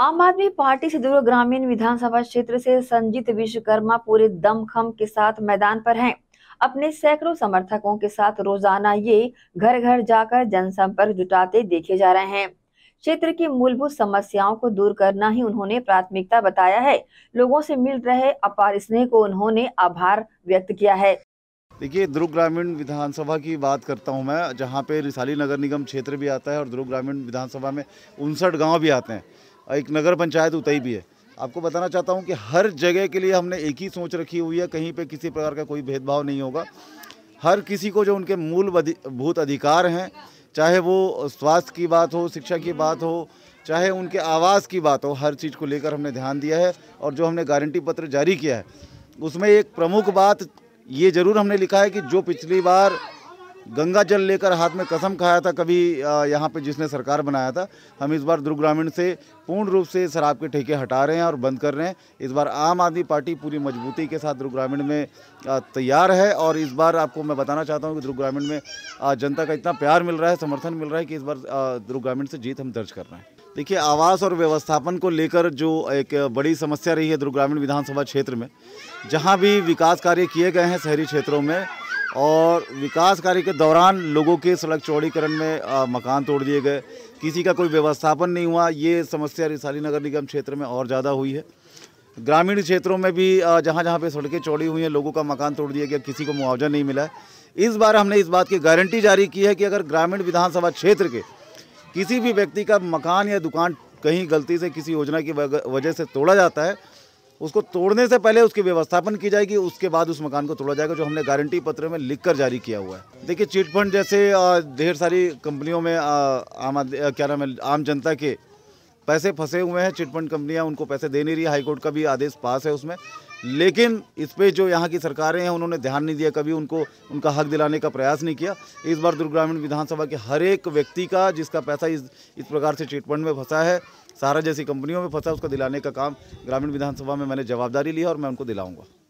आम आदमी पार्टी से ग्रामीण विधानसभा क्षेत्र से संजीत विश्वकर्मा पूरे दमखम के साथ मैदान पर हैं। अपने सैकड़ों समर्थकों के साथ रोजाना ये घर घर जाकर जनसंपर्क जुटाते देखे जा रहे हैं क्षेत्र की मूलभूत समस्याओं को दूर करना ही उन्होंने प्राथमिकता बताया है लोगों से मिल रहे अपार स्नेह को उन्होंने आभार व्यक्त किया है देखिए ध्रुव ग्रामीण विधानसभा की बात करता हूं मैं जहां पे रिसाली नगर निगम क्षेत्र भी आता है और ध्रुव ग्रामीण विधानसभा में उनसठ गांव भी आते हैं और एक नगर पंचायत उतई भी है आपको बताना चाहता हूँ कि हर जगह के लिए हमने एक ही सोच रखी हुई है कहीं पर किसी प्रकार का कोई भेदभाव नहीं होगा हर किसी को जो उनके मूलभूत अधिकार हैं चाहे वो स्वास्थ्य की बात हो शिक्षा की बात हो चाहे उनके आवास की बात हो हर चीज़ को लेकर हमने ध्यान दिया है और जो हमने गारंटी पत्र जारी किया है उसमें एक प्रमुख बात ये ज़रूर हमने लिखा है कि जो पिछली बार गंगा जल लेकर हाथ में कसम खाया था कभी यहाँ पे जिसने सरकार बनाया था हम इस बार दुर्ग ग्रामीण से पूर्ण रूप से शराब के ठेके हटा रहे हैं और बंद कर रहे हैं इस बार आम आदमी पार्टी पूरी मजबूती के साथ दुर्ग ग्रामीण में तैयार है और इस बार आपको मैं बताना चाहता हूँ कि दुर्ग ग्रामीण में जनता का इतना प्यार मिल रहा है समर्थन मिल रहा है कि इस बार दुर्ग ग्रामीण से जीत हम दर्ज कर रहे हैं देखिए आवास और व्यवस्थापन को लेकर जो एक बड़ी समस्या रही है दुर्ग ग्रामीण विधानसभा क्षेत्र में जहाँ भी विकास कार्य किए गए हैं शहरी क्षेत्रों में और विकास कार्य के दौरान लोगों के सड़क चौड़ीकरण में आ, मकान तोड़ दिए गए किसी का कोई व्यवस्थापन नहीं हुआ ये समस्या रिसाली नगर निगम क्षेत्र में और ज़्यादा हुई है ग्रामीण क्षेत्रों में भी जहाँ जहाँ पे सड़कें चौड़ी हुई हैं लोगों का मकान तोड़ दिया गया किसी को मुआवजा नहीं मिला है इस बार हमने इस बात की गारंटी जारी की है कि अगर ग्रामीण विधानसभा क्षेत्र के किसी भी व्यक्ति का मकान या दुकान कहीं गलती से किसी योजना की वजह से तोड़ा जाता है उसको तोड़ने से पहले उसकी व्यवस्थापन की जाएगी उसके बाद उस मकान को तोड़ा जाएगा जो हमने गारंटी पत्र में लिख कर जारी किया हुआ है देखिए चिटफंड जैसे ढेर सारी कंपनियों में आम आदमी क्या नाम है आम जनता के पैसे फंसे हुए हैं चिटफंड कंपनियां उनको पैसे दे नहीं रही हाईकोर्ट का भी आदेश पास है उसमें लेकिन इस पर जो यहाँ की सरकारें हैं उन्होंने ध्यान नहीं दिया कभी उनको उनका हक दिलाने का प्रयास नहीं किया इस बार दुर्ग ग्रामीण विधानसभा के हर एक व्यक्ति का जिसका पैसा इस इस प्रकार से ट्रीटमेंट में फंसा है सारा जैसी कंपनियों में फंसा उसको दिलाने का काम ग्रामीण विधानसभा में मैंने जवाबदारी ली और मैं उनको दिलाऊँगा